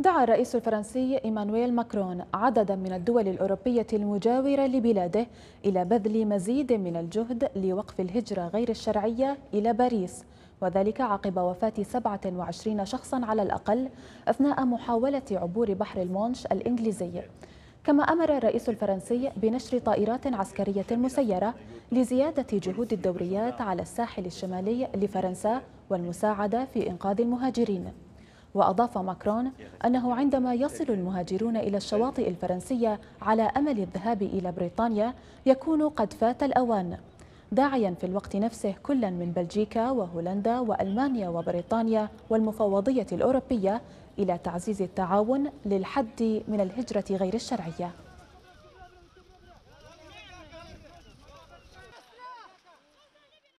دعا الرئيس الفرنسي إيمانويل ماكرون عددا من الدول الأوروبية المجاورة لبلاده إلى بذل مزيد من الجهد لوقف الهجرة غير الشرعية إلى باريس وذلك عقب وفاة 27 شخصا على الأقل أثناء محاولة عبور بحر المونش الإنجليزي كما أمر الرئيس الفرنسي بنشر طائرات عسكرية مسيرة لزيادة جهود الدوريات على الساحل الشمالي لفرنسا والمساعدة في إنقاذ المهاجرين وأضاف ماكرون أنه عندما يصل المهاجرون إلى الشواطئ الفرنسية على أمل الذهاب إلى بريطانيا يكون قد فات الأوان داعيا في الوقت نفسه كلا من بلجيكا وهولندا وألمانيا وبريطانيا والمفوضية الأوروبية إلى تعزيز التعاون للحد من الهجرة غير الشرعية